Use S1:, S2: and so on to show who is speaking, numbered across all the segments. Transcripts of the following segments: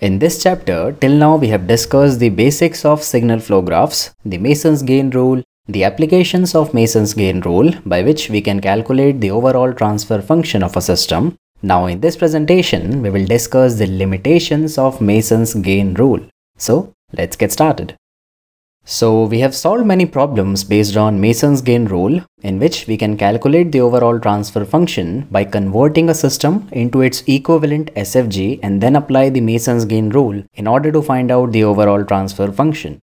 S1: In this chapter, till now we have discussed the basics of signal flow graphs, the Mason's gain rule, the applications of Mason's gain rule by which we can calculate the overall transfer function of a system. Now in this presentation, we will discuss the limitations of Mason's gain rule. So let's get started. So we have solved many problems based on Mason's gain rule in which we can calculate the overall transfer function by converting a system into its equivalent SFG and then apply the Mason's gain rule in order to find out the overall transfer function.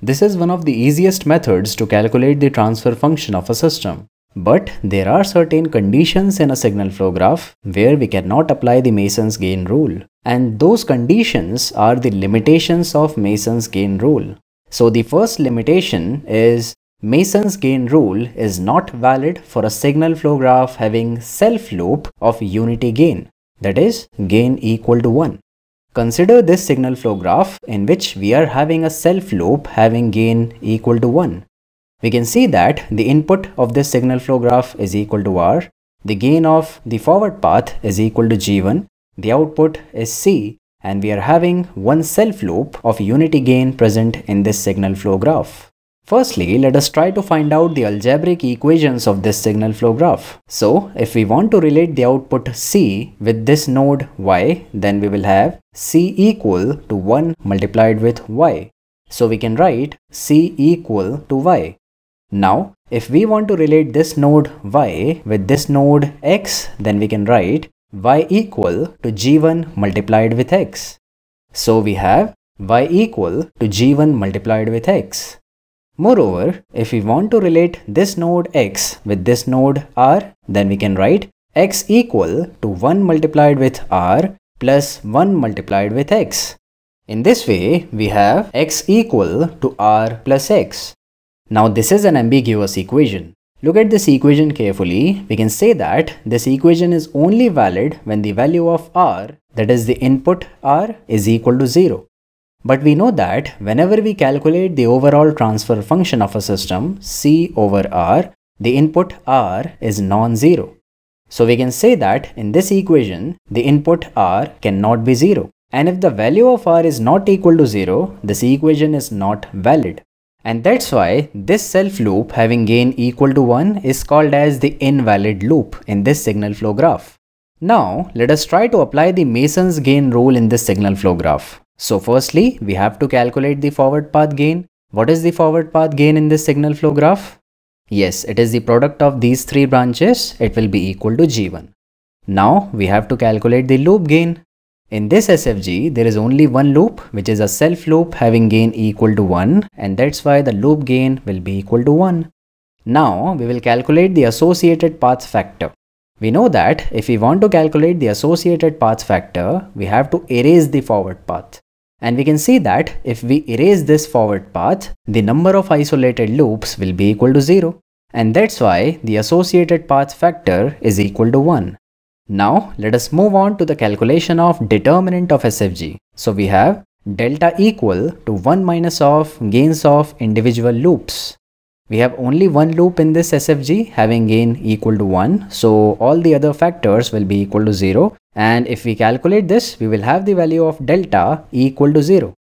S1: This is one of the easiest methods to calculate the transfer function of a system. But there are certain conditions in a signal flow graph where we cannot apply the Mason's gain rule. And those conditions are the limitations of Mason's gain rule. So the first limitation is Mason's gain rule is not valid for a signal flow graph having self-loop of unity gain, that is, gain equal to 1. Consider this signal flow graph in which we are having a self-loop having gain equal to 1. We can see that the input of this signal flow graph is equal to R, the gain of the forward path is equal to G1, the output is C, and we are having one self loop of unity gain present in this signal flow graph. Firstly, let us try to find out the algebraic equations of this signal flow graph. So, if we want to relate the output C with this node Y, then we will have C equal to 1 multiplied with Y. So we can write C equal to Y. Now, if we want to relate this node Y with this node X, then we can write y equal to g1 multiplied with x. So we have y equal to g1 multiplied with x. Moreover, if we want to relate this node x with this node r, then we can write x equal to 1 multiplied with r plus 1 multiplied with x. In this way, we have x equal to r plus x. Now this is an ambiguous equation. Look at this equation carefully. We can say that this equation is only valid when the value of R, that is the input R, is equal to 0. But we know that whenever we calculate the overall transfer function of a system, C over R, the input R is non-zero. So we can say that in this equation, the input R cannot be zero. And if the value of R is not equal to zero, this equation is not valid. And that's why this self loop having gain equal to 1 is called as the invalid loop in this signal flow graph. Now let us try to apply the Mason's gain rule in this signal flow graph. So firstly, we have to calculate the forward path gain. What is the forward path gain in this signal flow graph? Yes, it is the product of these three branches. It will be equal to G1. Now we have to calculate the loop gain. In this SFG, there is only one loop, which is a self loop having gain equal to 1 and that's why the loop gain will be equal to 1. Now, we will calculate the associated path factor. We know that if we want to calculate the associated path factor, we have to erase the forward path. And we can see that if we erase this forward path, the number of isolated loops will be equal to 0. And that's why the associated path factor is equal to 1. Now let us move on to the calculation of determinant of SFG. So we have delta equal to 1 minus of gains of individual loops. We have only one loop in this SFG having gain equal to 1. So all the other factors will be equal to 0. And if we calculate this, we will have the value of delta equal to 0.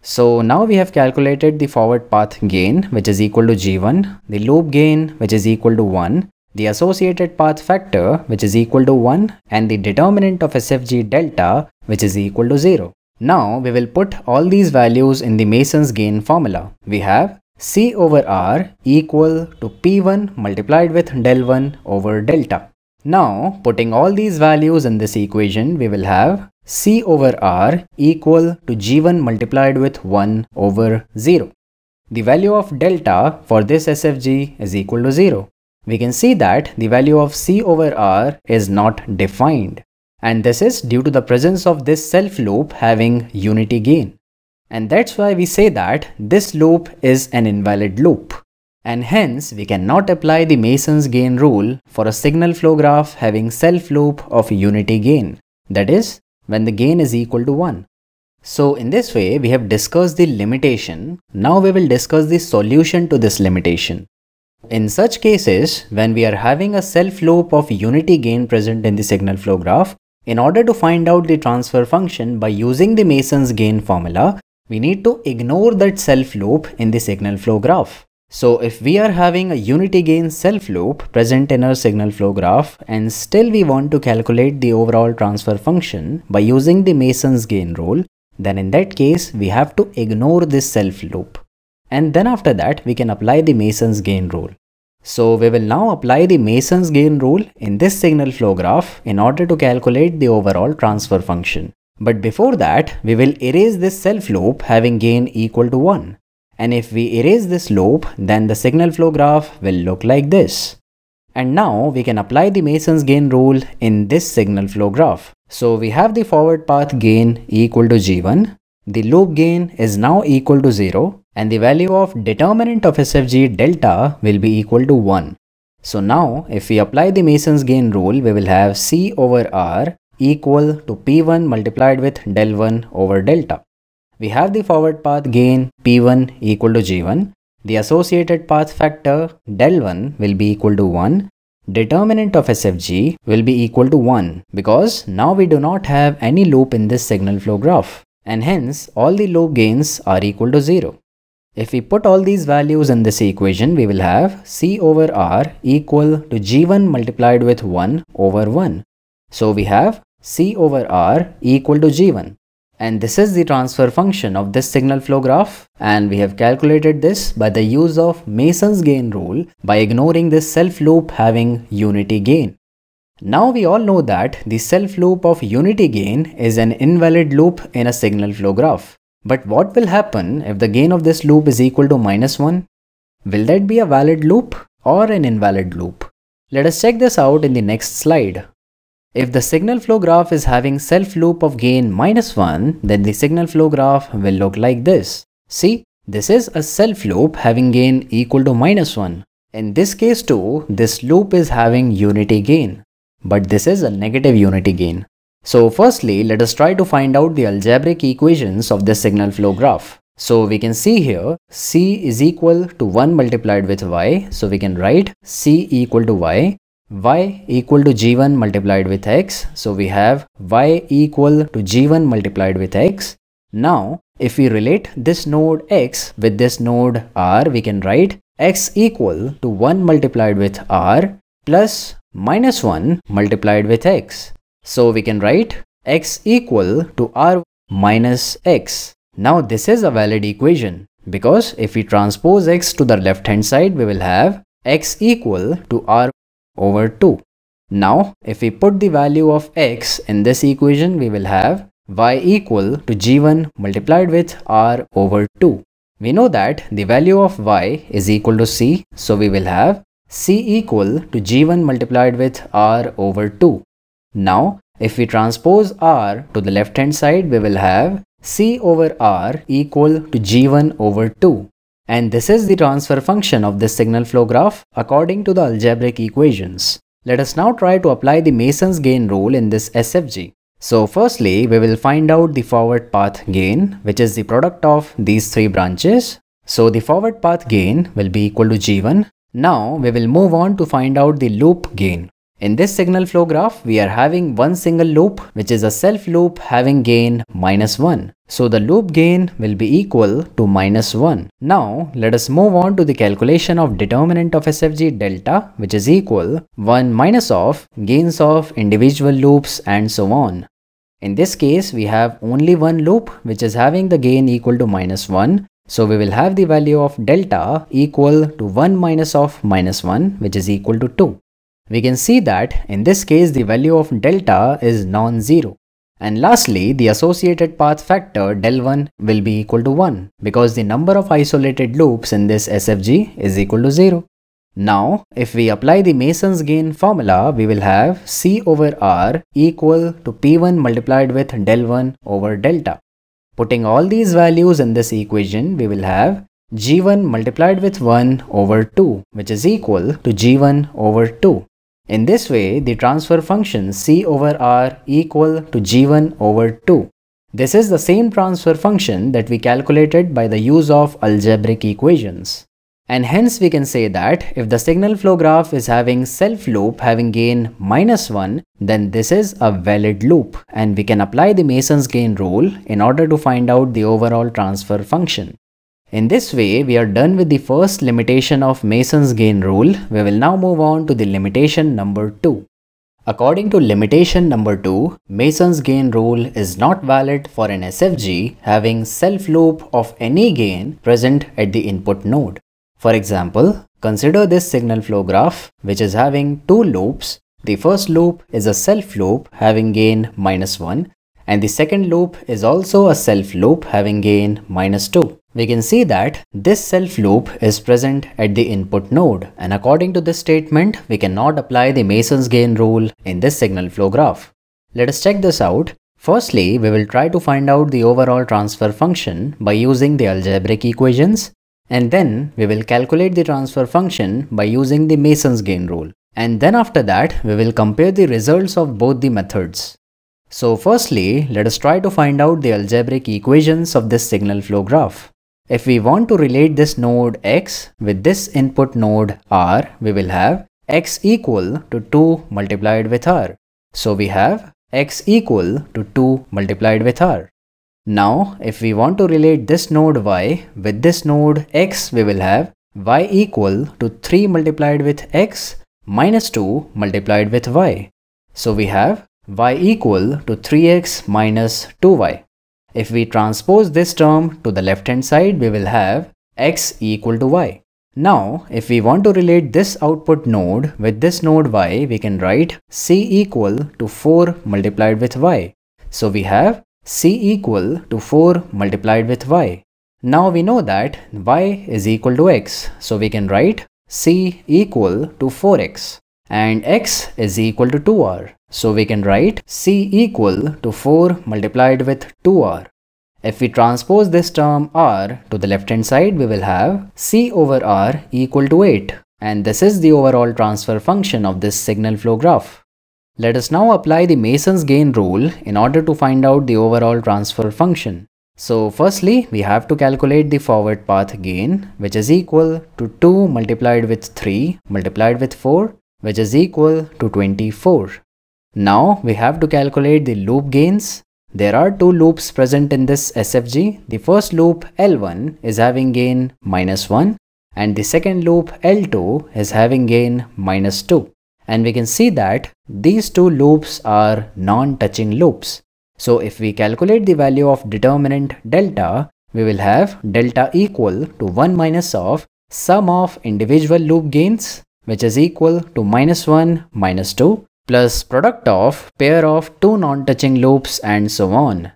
S1: So now we have calculated the forward path gain which is equal to g1, the loop gain which is equal to 1 the associated path factor which is equal to 1 and the determinant of SFG delta which is equal to 0. Now we will put all these values in the Mason's gain formula. We have C over R equal to P1 multiplied with del 1 over delta. Now putting all these values in this equation we will have C over R equal to G1 multiplied with 1 over 0. The value of delta for this SFG is equal to 0. We can see that the value of C over R is not defined. And this is due to the presence of this self loop having unity gain. And that's why we say that this loop is an invalid loop. And hence, we cannot apply the Mason's gain rule for a signal flow graph having self loop of unity gain. That is, when the gain is equal to 1. So in this way, we have discussed the limitation. Now we will discuss the solution to this limitation. In such cases, when we are having a self-loop of unity gain present in the signal flow graph, in order to find out the transfer function by using the Mason's gain formula, we need to ignore that self-loop in the signal flow graph. So if we are having a unity gain self-loop present in our signal flow graph and still we want to calculate the overall transfer function by using the Mason's gain rule, then in that case we have to ignore this self-loop and then after that we can apply the Mason's gain rule. So we will now apply the Mason's gain rule in this signal flow graph in order to calculate the overall transfer function. But before that, we will erase this self loop having gain equal to 1. And if we erase this loop, then the signal flow graph will look like this. And now we can apply the Mason's gain rule in this signal flow graph. So we have the forward path gain equal to g1 the loop gain is now equal to 0 and the value of determinant of SFG delta will be equal to 1. So now if we apply the Mason's gain rule, we will have C over R equal to P1 multiplied with del 1 over delta. We have the forward path gain P1 equal to G1. The associated path factor del 1 will be equal to 1. Determinant of SFG will be equal to 1 because now we do not have any loop in this signal flow graph and hence all the low gains are equal to 0. If we put all these values in this equation, we will have C over R equal to G1 multiplied with 1 over 1. So we have C over R equal to G1. And this is the transfer function of this signal flow graph and we have calculated this by the use of Mason's gain rule by ignoring this self loop having unity gain. Now we all know that the self loop of unity gain is an invalid loop in a signal flow graph. But what will happen if the gain of this loop is equal to minus 1? Will that be a valid loop or an invalid loop? Let us check this out in the next slide. If the signal flow graph is having self loop of gain minus 1, then the signal flow graph will look like this. See, this is a self loop having gain equal to minus 1. In this case too, this loop is having unity gain but this is a negative unity gain. So firstly, let us try to find out the algebraic equations of this signal flow graph. So we can see here C is equal to 1 multiplied with Y. So we can write C equal to Y, Y equal to G1 multiplied with X. So we have Y equal to G1 multiplied with X. Now if we relate this node X with this node R, we can write X equal to 1 multiplied with R plus minus 1 multiplied with x. So we can write x equal to r minus x. Now this is a valid equation because if we transpose x to the left hand side we will have x equal to r over 2. Now if we put the value of x in this equation we will have y equal to g1 multiplied with r over 2. We know that the value of y is equal to c so we will have C equal to G1 multiplied with R over 2. Now, if we transpose R to the left hand side, we will have C over R equal to G1 over 2. And this is the transfer function of this signal flow graph according to the algebraic equations. Let us now try to apply the Mason's gain rule in this SFG. So firstly, we will find out the forward path gain, which is the product of these three branches. So the forward path gain will be equal to G1 now we will move on to find out the loop gain. In this signal flow graph, we are having one single loop which is a self loop having gain minus 1. So the loop gain will be equal to minus 1. Now let us move on to the calculation of determinant of SFG delta which is equal 1 minus of gains of individual loops and so on. In this case, we have only one loop which is having the gain equal to minus 1 so we will have the value of delta equal to 1 minus of minus 1 which is equal to 2. We can see that in this case the value of delta is non-zero. And lastly, the associated path factor del 1 will be equal to 1 because the number of isolated loops in this SFG is equal to 0. Now, if we apply the Mason's gain formula, we will have C over R equal to P1 multiplied with del 1 over delta. Putting all these values in this equation, we will have g1 multiplied with 1 over 2 which is equal to g1 over 2. In this way, the transfer function c over r equal to g1 over 2. This is the same transfer function that we calculated by the use of algebraic equations. And hence we can say that if the signal flow graph is having self loop having gain minus 1, then this is a valid loop and we can apply the Mason's gain rule in order to find out the overall transfer function. In this way, we are done with the first limitation of Mason's gain rule. We will now move on to the limitation number 2. According to limitation number 2, Mason's gain rule is not valid for an SFG having self loop of any gain present at the input node. For example, consider this signal flow graph which is having two loops. The first loop is a self loop having gain minus 1 and the second loop is also a self loop having gain minus 2. We can see that this self loop is present at the input node and according to this statement, we cannot apply the Mason's gain rule in this signal flow graph. Let us check this out. Firstly, we will try to find out the overall transfer function by using the algebraic equations and then we will calculate the transfer function by using the Mason's gain rule. And then after that, we will compare the results of both the methods. So firstly, let us try to find out the algebraic equations of this signal flow graph. If we want to relate this node x with this input node r, we will have x equal to 2 multiplied with r. So we have x equal to 2 multiplied with r. Now, if we want to relate this node y with this node x, we will have y equal to 3 multiplied with x minus 2 multiplied with y. So we have y equal to 3x minus 2y. If we transpose this term to the left hand side, we will have x equal to y. Now, if we want to relate this output node with this node y, we can write c equal to 4 multiplied with y. So we have c equal to 4 multiplied with y. Now we know that y is equal to x, so we can write c equal to 4x and x is equal to 2r. So we can write c equal to 4 multiplied with 2r. If we transpose this term r to the left hand side, we will have c over r equal to 8. And this is the overall transfer function of this signal flow graph. Let us now apply the Mason's gain rule in order to find out the overall transfer function. So firstly, we have to calculate the forward path gain, which is equal to 2 multiplied with 3 multiplied with 4, which is equal to 24. Now we have to calculate the loop gains. There are two loops present in this SFG. The first loop L1 is having gain minus 1 and the second loop L2 is having gain minus 2. And we can see that these two loops are non-touching loops. So if we calculate the value of determinant delta, we will have delta equal to 1 minus of sum of individual loop gains, which is equal to minus 1 minus 2 plus product of pair of two non-touching loops and so on.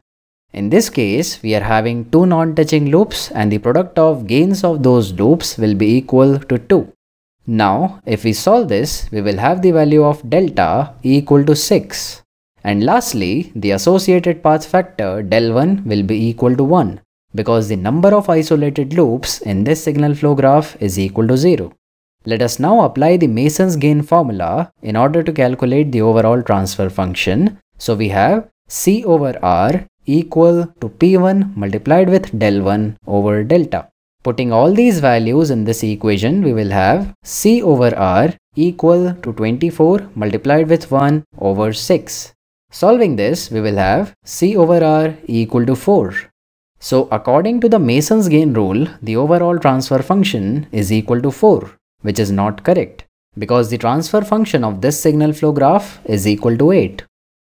S1: In this case, we are having two non-touching loops and the product of gains of those loops will be equal to 2. Now, if we solve this, we will have the value of delta equal to 6. And lastly, the associated path factor del 1 will be equal to 1 because the number of isolated loops in this signal flow graph is equal to 0. Let us now apply the Mason's gain formula in order to calculate the overall transfer function. So we have C over R equal to P1 multiplied with del 1 over delta. Putting all these values in this equation, we will have C over R equal to 24 multiplied with 1 over 6. Solving this, we will have C over R equal to 4. So according to the Mason's gain rule, the overall transfer function is equal to 4, which is not correct because the transfer function of this signal flow graph is equal to 8.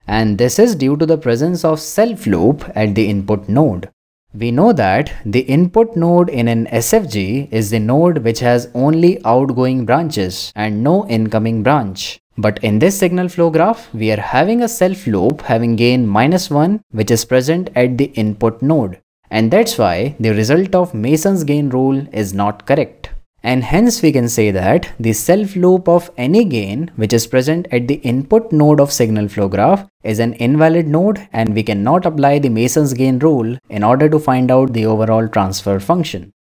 S1: And this is due to the presence of self loop at the input node. We know that the input node in an SFG is the node which has only outgoing branches and no incoming branch. But in this signal flow graph, we are having a self loop having gain minus 1 which is present at the input node. And that's why the result of Mason's gain rule is not correct and hence we can say that the self loop of any gain which is present at the input node of signal flow graph is an invalid node and we cannot apply the Mason's gain rule in order to find out the overall transfer function.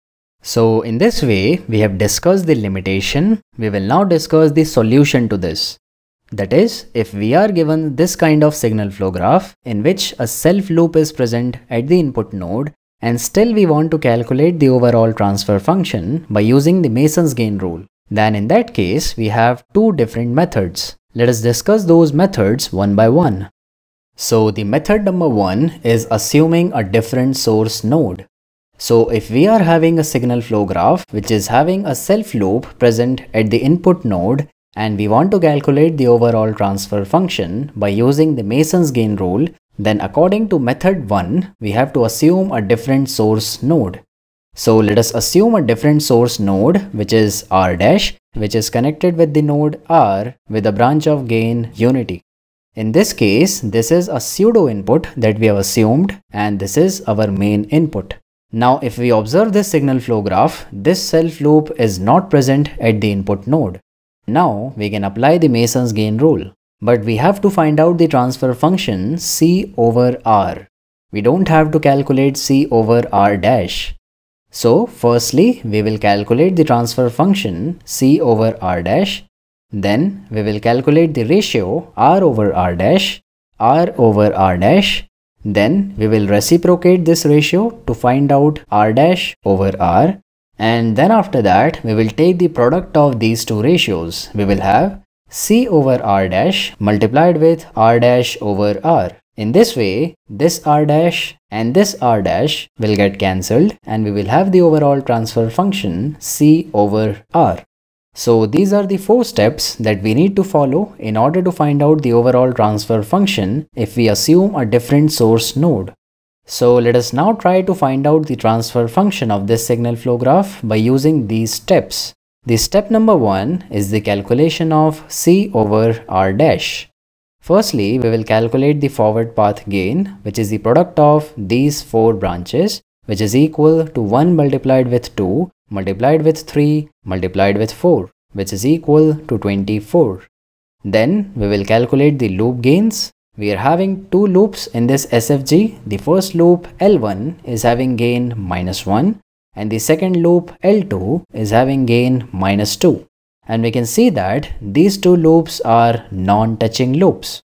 S1: So in this way, we have discussed the limitation, we will now discuss the solution to this. That is, if we are given this kind of signal flow graph in which a self loop is present at the input node and still we want to calculate the overall transfer function by using the Mason's gain rule. Then in that case, we have two different methods. Let us discuss those methods one by one. So the method number one is assuming a different source node. So if we are having a signal flow graph which is having a self loop present at the input node and we want to calculate the overall transfer function by using the Mason's gain rule then according to method 1, we have to assume a different source node. So let us assume a different source node, which is R dash, which is connected with the node R with a branch of gain unity. In this case, this is a pseudo input that we have assumed and this is our main input. Now if we observe this signal flow graph, this self loop is not present at the input node. Now we can apply the Mason's gain rule. But we have to find out the transfer function C over R. We don't have to calculate C over R dash. So firstly, we will calculate the transfer function C over R dash. Then we will calculate the ratio R over R dash, R over R dash. Then we will reciprocate this ratio to find out R dash over R. And then after that, we will take the product of these two ratios. We will have c over r dash multiplied with r dash over r. In this way, this r dash and this r dash will get cancelled and we will have the overall transfer function c over r. So these are the four steps that we need to follow in order to find out the overall transfer function if we assume a different source node. So let us now try to find out the transfer function of this signal flow graph by using these steps. The step number one is the calculation of C over R dash. Firstly, we will calculate the forward path gain, which is the product of these four branches, which is equal to 1 multiplied with 2, multiplied with 3, multiplied with 4, which is equal to 24. Then we will calculate the loop gains. We are having two loops in this SFG. The first loop L1 is having gain minus 1 and the second loop L2 is having gain minus 2. And we can see that these two loops are non-touching loops.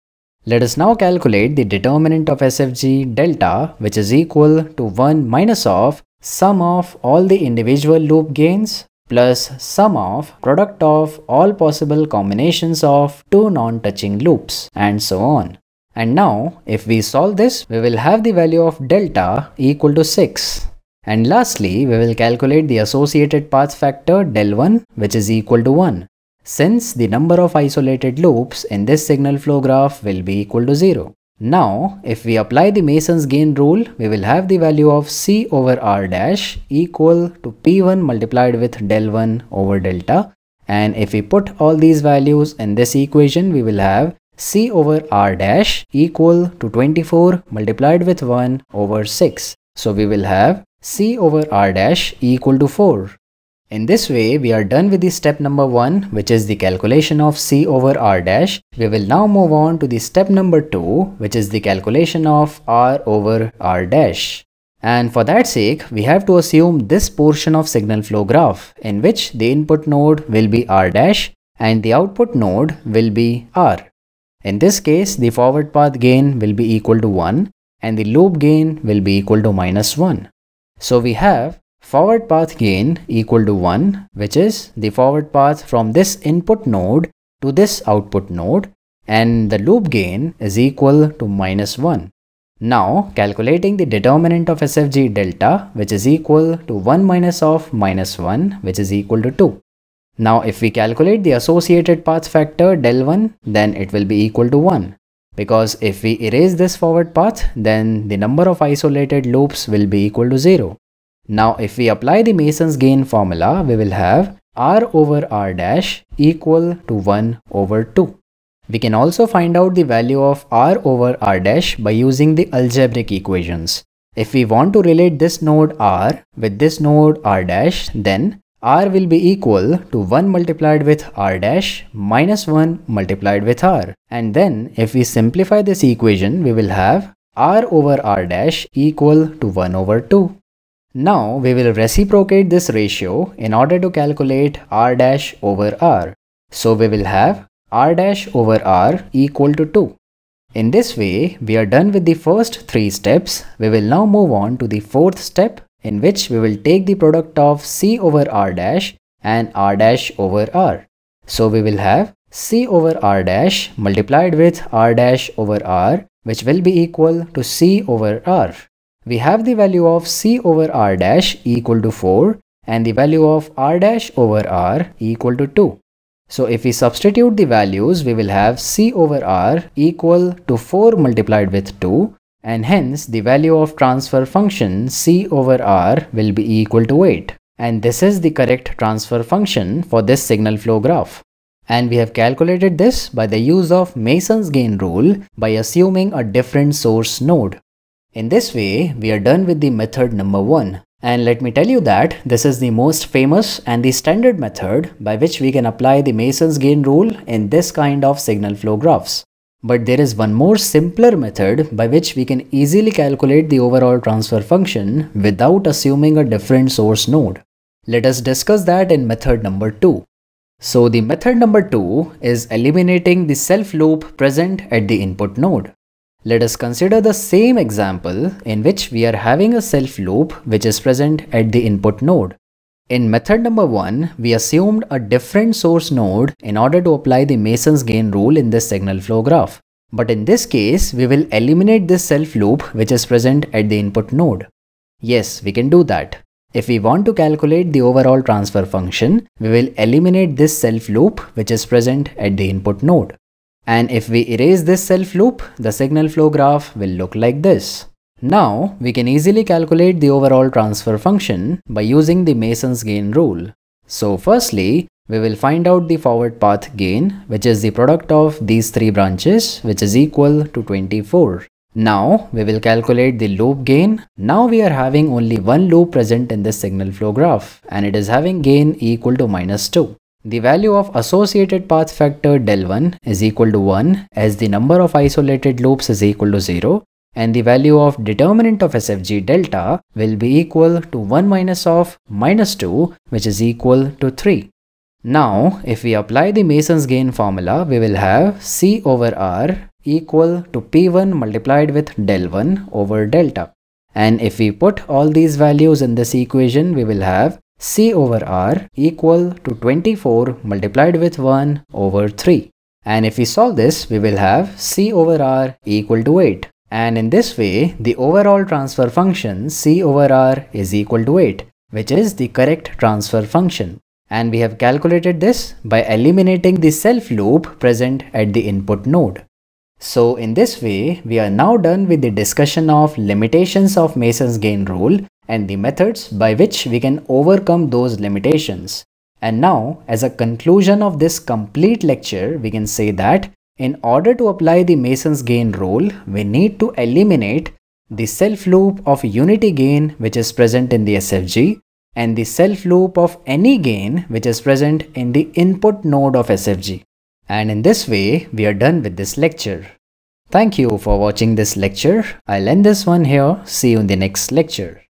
S1: Let us now calculate the determinant of SFG delta which is equal to 1 minus of sum of all the individual loop gains plus sum of product of all possible combinations of two non-touching loops and so on. And now if we solve this, we will have the value of delta equal to 6 and lastly, we will calculate the associated path factor del 1 which is equal to 1 since the number of isolated loops in this signal flow graph will be equal to 0. Now, if we apply the Mason's gain rule, we will have the value of C over R dash equal to P1 multiplied with del 1 over delta. And if we put all these values in this equation, we will have C over R dash equal to 24 multiplied with 1 over 6. So we will have c over r dash e equal to 4. In this way, we are done with the step number 1 which is the calculation of c over r dash. We will now move on to the step number 2 which is the calculation of r over r dash. And for that sake, we have to assume this portion of signal flow graph in which the input node will be r dash and the output node will be r. In this case, the forward path gain will be equal to 1 and the loop gain will be equal to minus 1. So we have forward path gain equal to 1 which is the forward path from this input node to this output node and the loop gain is equal to minus 1. Now calculating the determinant of SFG delta which is equal to 1 minus of minus 1 which is equal to 2. Now if we calculate the associated path factor del 1 then it will be equal to 1 because if we erase this forward path then the number of isolated loops will be equal to 0. Now if we apply the Mason's gain formula we will have r over r dash equal to 1 over 2. We can also find out the value of r over r dash by using the algebraic equations. If we want to relate this node r with this node r dash then r will be equal to 1 multiplied with r dash minus 1 multiplied with r. And then if we simplify this equation, we will have r over r dash equal to 1 over 2. Now we will reciprocate this ratio in order to calculate r dash over r. So we will have r dash over r equal to 2. In this way, we are done with the first three steps. We will now move on to the fourth step in which we will take the product of c over r dash and r dash over r. So we will have c over r dash multiplied with r dash over r which will be equal to c over r. We have the value of c over r dash equal to 4 and the value of r dash over r equal to 2. So if we substitute the values, we will have c over r equal to 4 multiplied with 2 and hence the value of transfer function c over r will be equal to 8 and this is the correct transfer function for this signal flow graph. And we have calculated this by the use of Mason's gain rule by assuming a different source node. In this way, we are done with the method number 1. And let me tell you that this is the most famous and the standard method by which we can apply the Mason's gain rule in this kind of signal flow graphs. But there is one more simpler method by which we can easily calculate the overall transfer function without assuming a different source node. Let us discuss that in method number 2. So the method number 2 is eliminating the self loop present at the input node. Let us consider the same example in which we are having a self loop which is present at the input node. In method number 1, we assumed a different source node in order to apply the Mason's gain rule in this signal flow graph. But in this case, we will eliminate this self loop which is present at the input node. Yes, we can do that. If we want to calculate the overall transfer function, we will eliminate this self loop which is present at the input node. And if we erase this self loop, the signal flow graph will look like this. Now, we can easily calculate the overall transfer function by using the Mason's gain rule. So firstly, we will find out the forward path gain, which is the product of these three branches, which is equal to 24. Now, we will calculate the loop gain. Now we are having only one loop present in this signal flow graph, and it is having gain equal to minus 2. The value of associated path factor del 1 is equal to 1 as the number of isolated loops is equal to 0 and the value of determinant of SFG delta will be equal to 1 minus of minus 2 which is equal to 3. Now if we apply the Mason's gain formula we will have C over R equal to P1 multiplied with del 1 over delta. And if we put all these values in this equation we will have C over R equal to 24 multiplied with 1 over 3. And if we solve this, we will have C over R equal to 8. And in this way, the overall transfer function C over R is equal to 8, which is the correct transfer function. And we have calculated this by eliminating the self loop present at the input node. So in this way, we are now done with the discussion of limitations of Mason's gain rule and the methods by which we can overcome those limitations. And now, as a conclusion of this complete lecture, we can say that in order to apply the Mason's gain rule, we need to eliminate the self loop of unity gain which is present in the SFG and the self loop of any gain which is present in the input node of SFG. And in this way, we are done with this lecture. Thank you for watching this lecture. I'll end this one here. See you in the next lecture.